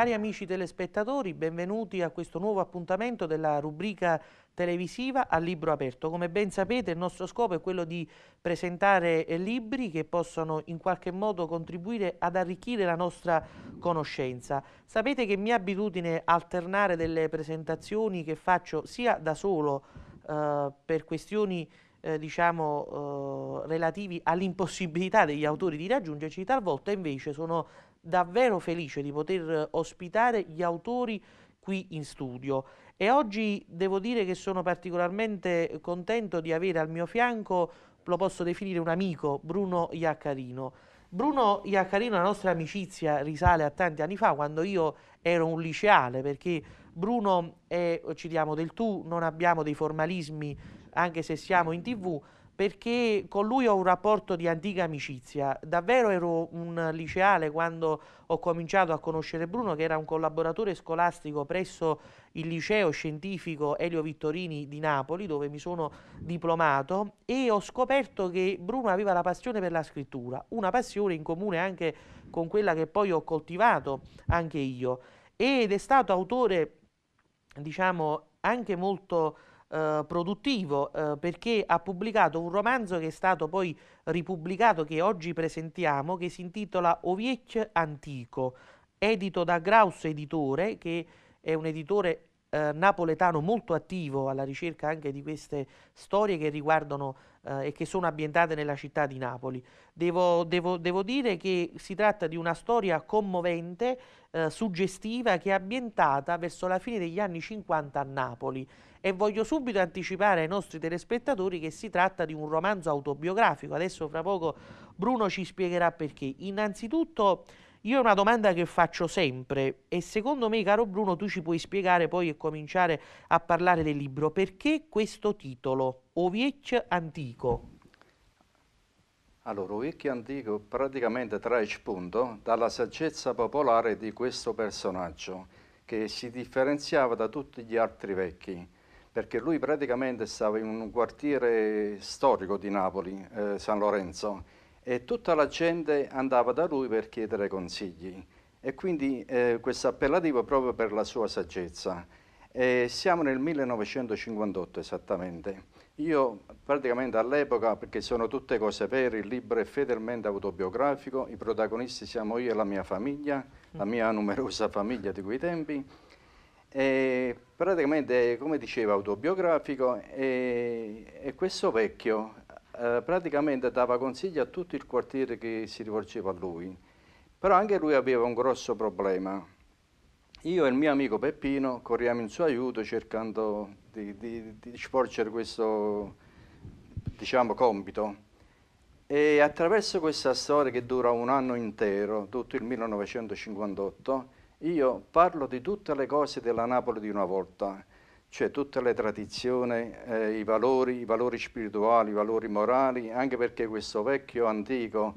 Cari amici telespettatori, benvenuti a questo nuovo appuntamento della rubrica televisiva a libro aperto. Come ben sapete il nostro scopo è quello di presentare eh, libri che possono in qualche modo contribuire ad arricchire la nostra conoscenza. Sapete che mia abitudine alternare delle presentazioni che faccio sia da solo eh, per questioni eh, diciamo eh, relativi all'impossibilità degli autori di raggiungerci, talvolta invece sono davvero felice di poter eh, ospitare gli autori qui in studio e oggi devo dire che sono particolarmente contento di avere al mio fianco, lo posso definire un amico, Bruno Iaccarino. Bruno Iaccarino, la nostra amicizia risale a tanti anni fa, quando io ero un liceale, perché Bruno è, ci diamo del tu, non abbiamo dei formalismi, anche se siamo in tv, perché con lui ho un rapporto di antica amicizia. Davvero ero un liceale quando ho cominciato a conoscere Bruno, che era un collaboratore scolastico presso il liceo scientifico Elio Vittorini di Napoli, dove mi sono diplomato, e ho scoperto che Bruno aveva la passione per la scrittura, una passione in comune anche con quella che poi ho coltivato anche io. Ed è stato autore, diciamo, anche molto eh, produttivo eh, perché ha pubblicato un romanzo che è stato poi ripubblicato che oggi presentiamo che si intitola Oviec Antico, edito da Graus Editore che è un editore eh, napoletano molto attivo alla ricerca anche di queste storie che riguardano eh, e che sono ambientate nella città di Napoli. Devo, devo, devo dire che si tratta di una storia commovente, eh, suggestiva, che è ambientata verso la fine degli anni 50 a Napoli e voglio subito anticipare ai nostri telespettatori che si tratta di un romanzo autobiografico. Adesso fra poco Bruno ci spiegherà perché. Innanzitutto io una domanda che faccio sempre e secondo me, caro Bruno, tu ci puoi spiegare poi e cominciare a parlare del libro. Perché questo titolo, Oviec Antico? Allora, Oviec Antico praticamente trae spunto dalla saggezza popolare di questo personaggio che si differenziava da tutti gli altri vecchi perché lui praticamente stava in un quartiere storico di Napoli, eh, San Lorenzo, e tutta la gente andava da lui per chiedere consigli e quindi eh, questo appellativo proprio per la sua saggezza. E siamo nel 1958 esattamente. Io praticamente all'epoca, perché sono tutte cose vere, il libro è fedelmente autobiografico, i protagonisti siamo io e la mia famiglia, la mia numerosa famiglia di quei tempi, e praticamente, come diceva autobiografico e, e questo vecchio eh, praticamente dava consigli a tutto il quartiere che si rivolgeva a lui, però anche lui aveva un grosso problema. Io e il mio amico Peppino corriamo in suo aiuto cercando di, di, di svolgere questo diciamo, compito. E attraverso questa storia che dura un anno intero, tutto il 1958, io parlo di tutte le cose della Napoli di una volta cioè tutte le tradizioni, eh, i valori, i valori spirituali, i valori morali, anche perché questo vecchio antico,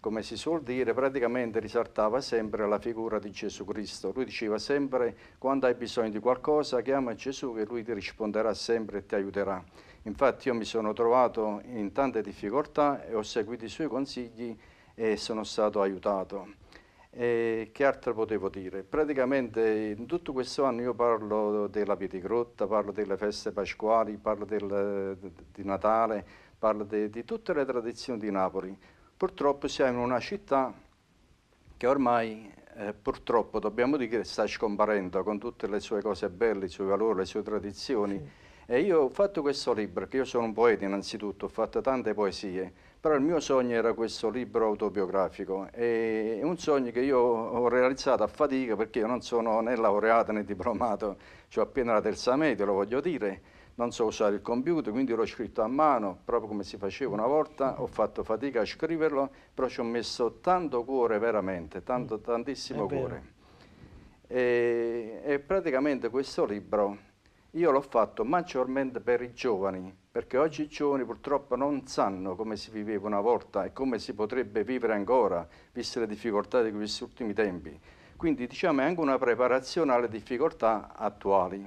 come si suol dire, praticamente risaltava sempre la figura di Gesù Cristo. Lui diceva sempre quando hai bisogno di qualcosa chiama Gesù che lui ti risponderà sempre e ti aiuterà. Infatti io mi sono trovato in tante difficoltà e ho seguito i suoi consigli e sono stato aiutato. E che altro potevo dire? Praticamente in tutto questo anno io parlo della Pietigrotta, parlo delle feste pasquali, parlo del, di Natale, parlo de, di tutte le tradizioni di Napoli. Purtroppo siamo in una città che ormai eh, purtroppo dobbiamo dire che sta scomparendo con tutte le sue cose belle, i suoi valori, le sue tradizioni. Sì. E io ho fatto questo libro, perché io sono un poeta innanzitutto, ho fatto tante poesie, però il mio sogno era questo libro autobiografico, è un sogno che io ho realizzato a fatica perché io non sono né laureato né diplomato, ho cioè appena la terza media, lo voglio dire, non so usare il computer, quindi l'ho scritto a mano, proprio come si faceva una volta, ho fatto fatica a scriverlo, però ci ho messo tanto cuore veramente, tanto, tantissimo cuore. E, e praticamente questo libro io l'ho fatto maggiormente per i giovani, perché oggi i giovani purtroppo non sanno come si viveva una volta e come si potrebbe vivere ancora, viste le difficoltà di questi ultimi tempi. Quindi diciamo è anche una preparazione alle difficoltà attuali.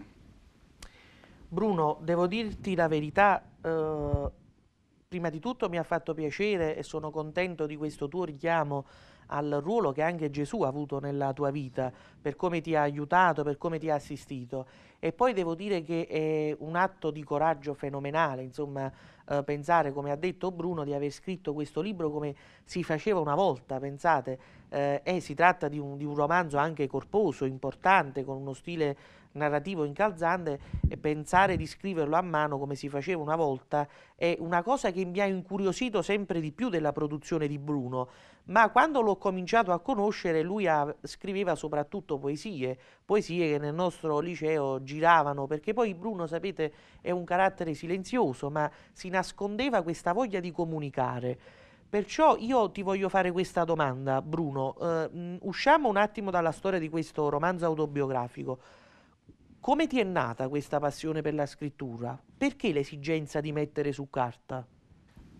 Bruno, devo dirti la verità, eh, prima di tutto mi ha fatto piacere e sono contento di questo tuo richiamo al ruolo che anche Gesù ha avuto nella tua vita, per come ti ha aiutato, per come ti ha assistito. E poi devo dire che è un atto di coraggio fenomenale, insomma, eh, pensare, come ha detto Bruno, di aver scritto questo libro come si faceva una volta, pensate, eh, eh, si tratta di un, di un romanzo anche corposo, importante, con uno stile narrativo incalzante e pensare di scriverlo a mano come si faceva una volta è una cosa che mi ha incuriosito sempre di più della produzione di Bruno, ma quando l'ho cominciato a conoscere lui a, scriveva soprattutto poesie, poesie che nel nostro liceo giravano, perché poi Bruno, sapete, è un carattere silenzioso, ma si nascondeva questa voglia di comunicare. Perciò io ti voglio fare questa domanda, Bruno. Eh, mm, usciamo un attimo dalla storia di questo romanzo autobiografico. Come ti è nata questa passione per la scrittura? Perché l'esigenza di mettere su carta?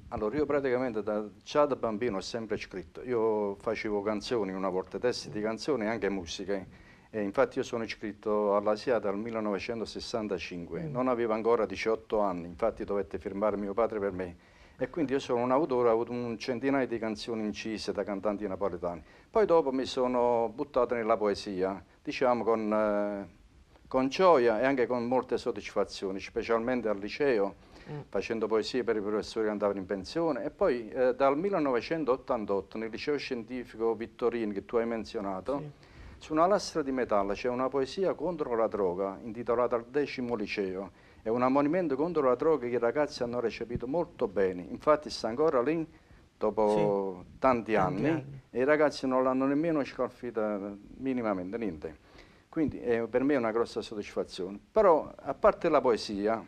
Allora, io praticamente da, già da bambino ho sempre scritto. Io facevo canzoni, una volta testi di canzoni e anche musiche. E infatti io sono iscritto all'ASIA dal 1965, mm. non avevo ancora 18 anni, infatti dovette firmare mio padre per me. E quindi io sono un autore, ho avuto un centinaio di canzoni incise da cantanti napoletani. Poi dopo mi sono buttato nella poesia, diciamo con... Eh, con gioia e anche con molte soddisfazioni, specialmente al liceo, mm. facendo poesie per i professori che andavano in pensione. E poi eh, dal 1988 nel liceo scientifico Vittorini, che tu hai menzionato, sì. su una lastra di metallo c'è una poesia contro la droga, intitolata al decimo liceo. È un ammonimento contro la droga che i ragazzi hanno recepito molto bene. Infatti sta ancora lì dopo sì. tanti, tanti anni, anni e i ragazzi non l'hanno nemmeno scalfita minimamente, niente. Quindi eh, per me è una grossa soddisfazione. Però, a parte la poesia,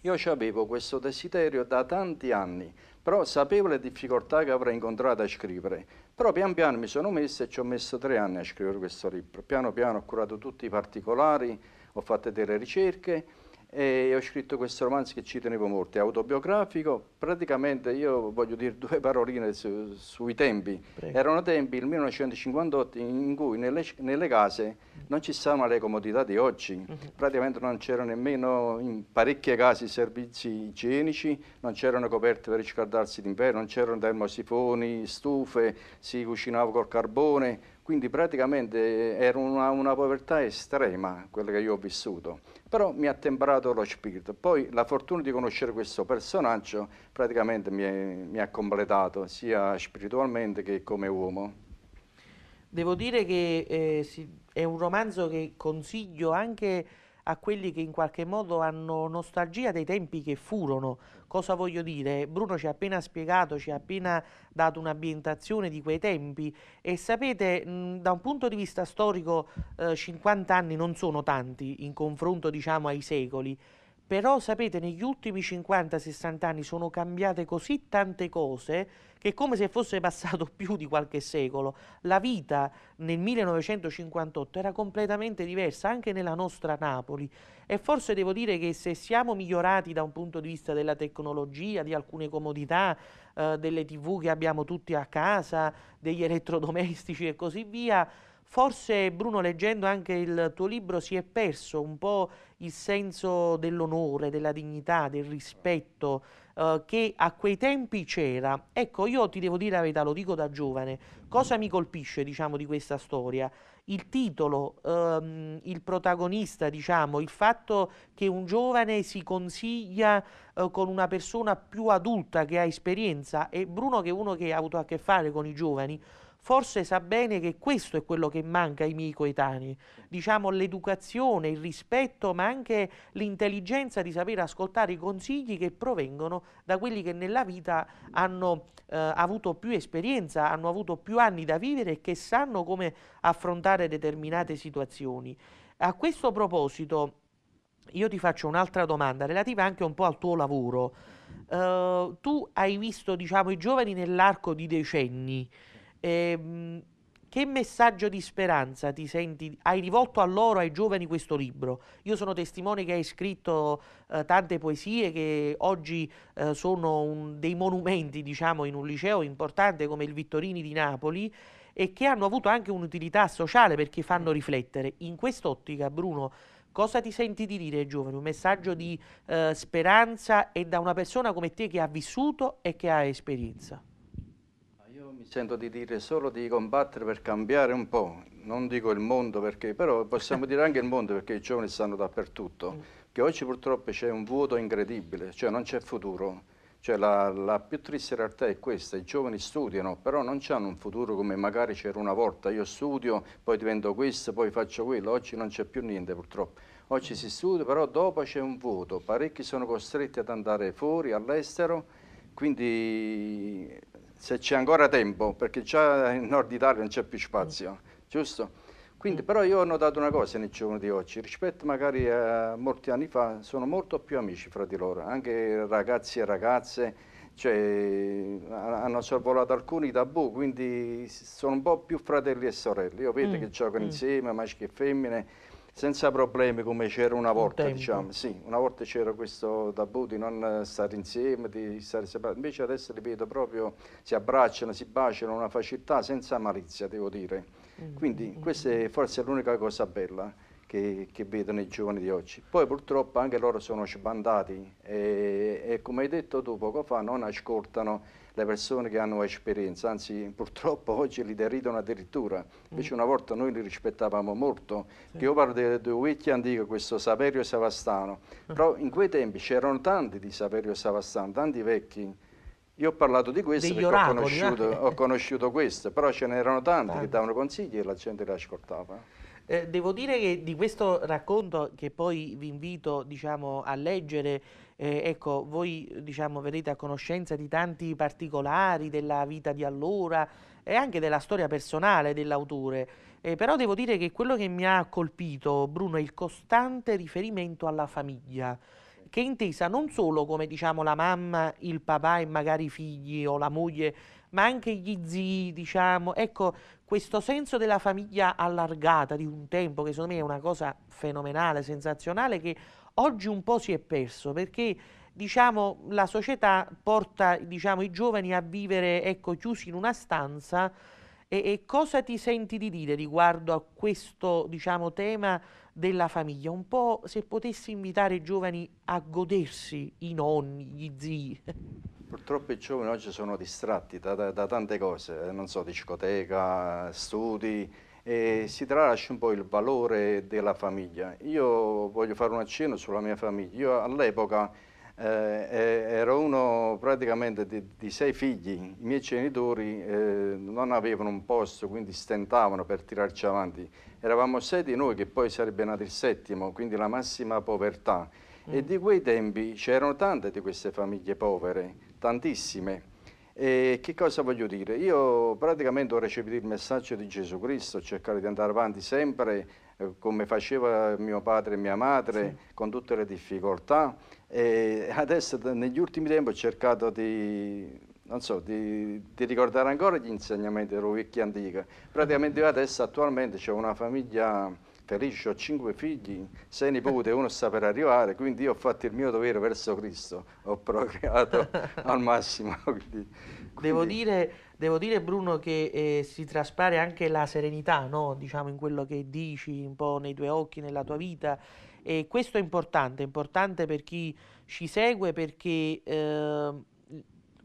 io avevo questo desiderio da tanti anni, però sapevo le difficoltà che avrei incontrato a scrivere. Però pian piano mi sono messo e ci ho messo tre anni a scrivere questo libro. Piano piano ho curato tutti i particolari, ho fatto delle ricerche e ho scritto questo romanzo che ci tenevo molto, è autobiografico, praticamente io voglio dire due paroline su, sui tempi. Prego. Erano tempi, il 1958, in cui nelle, nelle case non ci sono le comodità di oggi, mhm. praticamente non c'erano nemmeno in parecchi casi servizi igienici, non c'erano coperte per riscaldarsi d'inverno, non c'erano termosifoni, stufe, si cucinava col carbone, quindi praticamente eh, era una, una, povertà estrema quella che io ho vissuto, però mi ha temperato lo spirito. Poi la fortuna di conoscere questo personaggio praticamente mi, è, mi ha completato sia spiritualmente che come uomo. Devo dire che eh, si, è un romanzo che consiglio anche a quelli che in qualche modo hanno nostalgia dei tempi che furono. Cosa voglio dire? Bruno ci ha appena spiegato, ci ha appena dato un'ambientazione di quei tempi e sapete, mh, da un punto di vista storico, eh, 50 anni non sono tanti in confronto diciamo ai secoli. Però sapete, negli ultimi 50-60 anni sono cambiate così tante cose che è come se fosse passato più di qualche secolo. La vita nel 1958 era completamente diversa anche nella nostra Napoli e forse devo dire che se siamo migliorati da un punto di vista della tecnologia, di alcune comodità, eh, delle tv che abbiamo tutti a casa, degli elettrodomestici e così via, Forse Bruno leggendo anche il tuo libro si è perso un po' il senso dell'onore, della dignità, del rispetto eh, che a quei tempi c'era. Ecco, io ti devo dire la verità, lo dico da giovane, cosa mi colpisce diciamo, di questa storia? il titolo, ehm, il protagonista, diciamo, il fatto che un giovane si consiglia eh, con una persona più adulta che ha esperienza e Bruno che è uno che ha avuto a che fare con i giovani, forse sa bene che questo è quello che manca ai miei coetanei, diciamo l'educazione, il rispetto, ma anche l'intelligenza di sapere ascoltare i consigli che provengono da quelli che nella vita hanno eh, avuto più esperienza, hanno avuto più anni da vivere e che sanno come affrontare determinate situazioni. A questo proposito io ti faccio un'altra domanda relativa anche un po' al tuo lavoro. Uh, tu hai visto diciamo, i giovani nell'arco di decenni, Ehm, che messaggio di speranza ti senti? Hai rivolto a loro, ai giovani, questo libro? Io sono testimone che hai scritto eh, tante poesie che oggi eh, sono un, dei monumenti, diciamo, in un liceo importante come il Vittorini di Napoli e che hanno avuto anche un'utilità sociale perché fanno riflettere. In quest'ottica, Bruno, cosa ti senti di dire ai giovani? Un messaggio di eh, speranza e da una persona come te che ha vissuto e che ha esperienza? mi sento di dire solo di combattere per cambiare un po', non dico il mondo perché, però possiamo dire anche il mondo perché i giovani stanno dappertutto, mm. che oggi purtroppo c'è un vuoto incredibile, cioè non c'è futuro. Cioè la, la, più triste realtà è questa, i giovani studiano, però non hanno un futuro come magari c'era una volta, io studio, poi divento questo, poi faccio quello, oggi non c'è più niente purtroppo. Oggi si studia, però dopo c'è un vuoto, parecchi sono costretti ad andare fuori, all'estero, quindi se c'è ancora tempo, perché già in Nord Italia non c'è più spazio, mm. giusto? Quindi, mm. però io ho notato una cosa nel giorno di oggi, rispetto magari a molti anni fa, sono molto più amici fra di loro, anche ragazzi e ragazze, cioè, hanno sorvolato alcuni tabù, quindi sono un po' più fratelli e sorelle. Io vedo mm. che giocano mm. insieme, maschi e femmine, senza problemi come c'era una volta, un diciamo. sì, una volta c'era questo tabù di non eh, stare insieme, di stare separati, invece adesso li vedo proprio, si abbracciano, si baciano, una facilità senza malizia, devo dire. Mm, Quindi mm, mm, questa è forse l'unica cosa bella che, che, vedono i giovani di oggi. Poi purtroppo anche loro sono sbandati e, e come hai detto tu poco fa non ascoltano le persone che hanno esperienza, anzi purtroppo oggi li deridono addirittura, invece mm. una volta noi li rispettavamo molto. Sì. Io parlo di due vecchi antichi, questo Saverio e Savastano, eh. però in quei tempi c'erano tanti di Saverio e Savastano, tanti vecchi. Io ho parlato di questo Degli perché oracoli, ho, conosciuto, eh? ho conosciuto questo, però ce n'erano tanti, tanti che davano consigli e la gente li ascoltava. Eh, devo dire che di questo racconto che poi vi invito diciamo, a leggere, eh, ecco, voi diciamo, verrete a conoscenza di tanti particolari della vita di allora e anche della storia personale dell'autore. Eh, però devo dire che quello che mi ha colpito, Bruno, è il costante riferimento alla famiglia che è intesa non solo come diciamo la mamma, il papà e magari i figli o la moglie ma anche gli zii, diciamo. Ecco, questo senso della famiglia allargata di un tempo, che secondo me è una cosa fenomenale, sensazionale, che oggi un po' si è perso, perché diciamo, la società porta diciamo, i giovani a vivere ecco, chiusi in una stanza e, e, cosa ti senti di dire riguardo a questo diciamo, tema della famiglia? Un po' se potessi invitare i giovani a godersi i nonni, gli zii. Purtroppo i giovani oggi sono distratti da, da, da tante cose, eh, non so, discoteca, studi, e si tralascia un po' il valore della famiglia. Io voglio fare un accenno sulla mia famiglia. Io all'epoca eh, ero uno praticamente di, di, sei figli, i miei genitori eh, non avevano un posto, quindi stentavano per tirarci avanti. Eravamo sei di noi che poi sarebbe nato il settimo, quindi la massima povertà. Mm. E di quei tempi c'erano tante di queste famiglie povere, tantissime. E che cosa voglio dire? Io praticamente ho recepito il messaggio di Gesù Cristo, cercare di andare avanti sempre eh, come faceva mio padre e mia madre, sì. con tutte le difficoltà. E adesso negli ultimi tempi ho cercato di non so, di, di, ricordare ancora gli insegnamenti della Vecchia Antica. Praticamente adesso attualmente c'è una famiglia felice, ho cinque figli, sei nipoti, uno sta per arrivare, quindi io ho fatto il mio dovere verso Cristo, ho procreato al massimo. Quindi, quindi. Devo, dire, devo, dire, Bruno che eh, si traspare anche la serenità, no? diciamo, in quello che dici, un po' nei tuoi occhi, nella tua vita, e questo è importante, è importante per chi ci segue perché eh,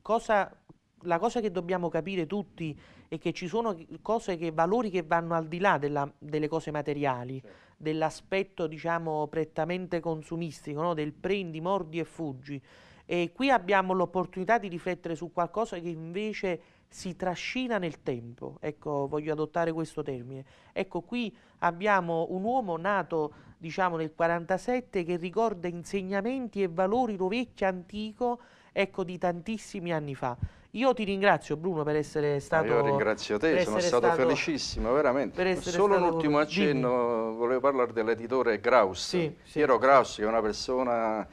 cosa la cosa che dobbiamo capire tutti è che ci sono cose che, valori che vanno al di là della, delle cose materiali, certo. dell'aspetto diciamo prettamente consumistico, no? del prendi, mordi e fuggi. E qui abbiamo l'opportunità di riflettere su qualcosa che invece si trascina nel tempo. Ecco, voglio adottare questo termine. Ecco, qui abbiamo un uomo nato, diciamo, nel 47 che ricorda insegnamenti e valori rovecchio antico, ecco, di tantissimi anni fa. Io ti ringrazio Bruno per essere stato... Io ringrazio te, sono stato, stato, felicissimo, veramente. Solo un ultimo accenno, dimmi. volevo parlare dell'editore Graus. Sì, Piero sì, Graus che è una persona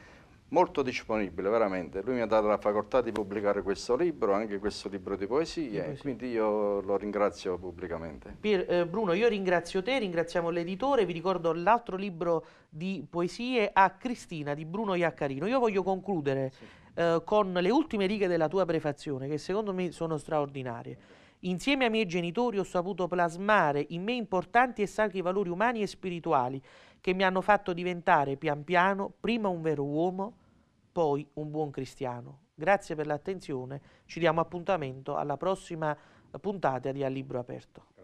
molto disponibile, veramente. Lui mi ha dato la facoltà di pubblicare questo libro, anche questo libro di poesie, e quindi io lo ringrazio pubblicamente. Pier, eh, Bruno, io ringrazio te, ringraziamo l'editore, vi ricordo l'altro libro di poesie a Cristina di Bruno Iaccarino. Io voglio concludere sì. eh, con le ultime righe della tua prefazione, che secondo me sono straordinarie. Insieme ai miei genitori ho saputo plasmare in me importanti e sacri valori umani e spirituali che mi hanno fatto diventare pian piano prima un vero uomo, poi un buon cristiano. Grazie per l'attenzione, ci diamo appuntamento alla prossima puntata di Al Libro Aperto.